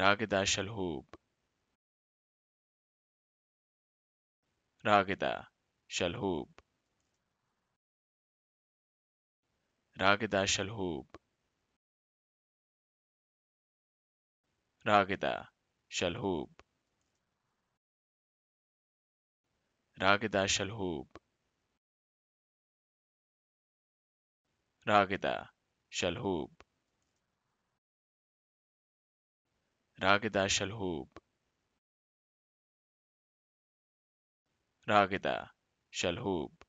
रागदा शलहूब रागदा शलहूब रागदा शलहूब रागदा शलहूब रागदा शलहूब रागदा शलहूब راغدة شلهوب راغدة شلهوب